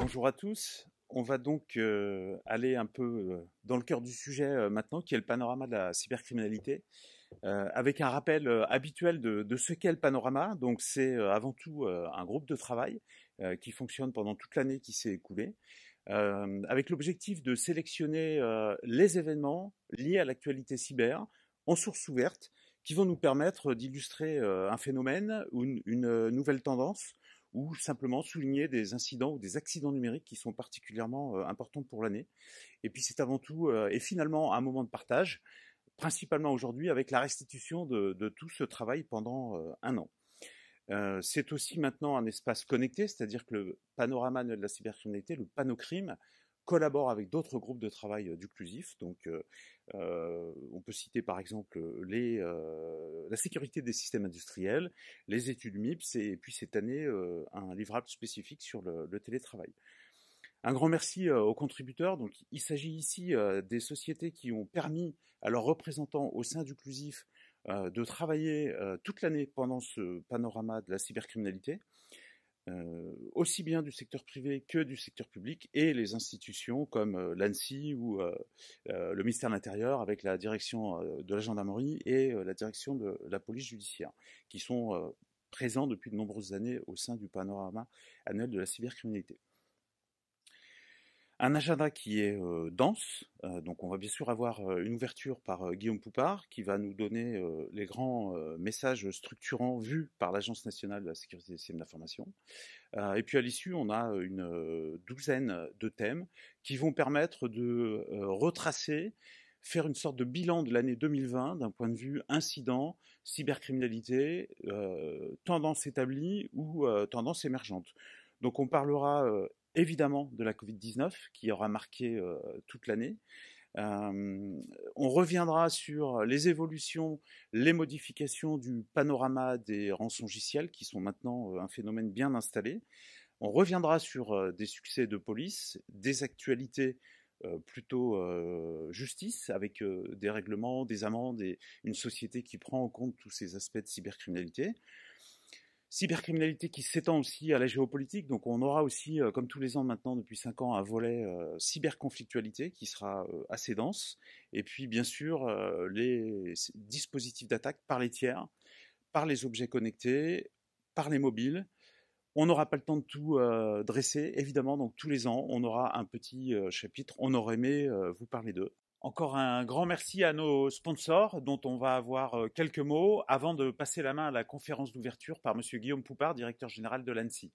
Bonjour à tous. On va donc euh, aller un peu euh, dans le cœur du sujet euh, maintenant, qui est le panorama de la cybercriminalité, avec un rappel habituel de, de ce qu'est le panorama. Donc c'est avant tout un groupe de travail qui fonctionne pendant toute l'année qui s'est écoulée, avec l'objectif de sélectionner les événements liés à l'actualité cyber en source ouverte qui vont nous permettre d'illustrer euh, un phénomène ou une, euh, nouvelle tendance ou simplement souligner des incidents ou des accidents numériques qui sont particulièrement euh, importants pour l'année. Et puis c'est avant tout et finalement un moment de partage, principalement aujourd'hui avec la restitution de, tout ce travail pendant un an. c'est aussi maintenant un espace connecté, c'est-à-dire que le panorama de la cybercriminalité, le panocrime, collabore avec d'autres groupes de travail du Donc, on peut citer par exemple la sécurité des systèmes industriels, les études MIPS et, puis cette année un livrable spécifique sur le, télétravail. Un grand merci aux contributeurs. Donc, il s'agit ici des sociétés qui ont permis à leurs représentants au sein du Clusif de travailler toute l'année pendant ce panorama de la cybercriminalité. Euh, aussi bien du secteur privé que du secteur public, et les institutions comme euh, l'ANSI ou euh, le ministère de l'Intérieur avec la direction de la gendarmerie et la direction de la police judiciaire, qui sont présents depuis de nombreuses années au sein du panorama annuel de la cybercriminalité. Un agenda qui est dense, donc on va bien sûr avoir une ouverture par Guillaume Poupard qui va nous donner les grands messages structurants vus par l'Agence nationale de la sécurité des systèmes d'information. et puis à l'issue, on a une douzaine de thèmes qui vont permettre de retracer faire une sorte de bilan de l'année 2020 d'un point de vue incident, cybercriminalité, tendance établie ou tendance émergente. Donc on parlera évidemment de la Covid-19 qui aura marqué euh, toute l'année. Euh, on reviendra sur les évolutions, les modifications du panorama des rançongiciels qui sont maintenant euh, un phénomène bien installé. On reviendra sur des succès de police, des actualités plutôt justice avec des règlements, des amendes et une société qui prend en compte tous ces aspects de cybercriminalité cybercriminalité qui s'étend aussi à la géopolitique. Donc on aura aussi, euh, comme tous les ans maintenant depuis 5 ans, un volet euh, cyberconflictualité qui sera euh, assez dense. Et puis bien sûr les dispositifs d'attaque par les tiers, par les objets connectés, par les mobiles. On n'aura pas le temps de tout dresser, évidemment, donc tous les ans, on aura un petit chapitre. On aurait aimé vous parler d'eux. Encore un grand merci à nos sponsors dont on va avoir euh, quelques mots avant de passer la main à la conférence d'ouverture par M. Guillaume Poupard, directeur général de l'ANSI.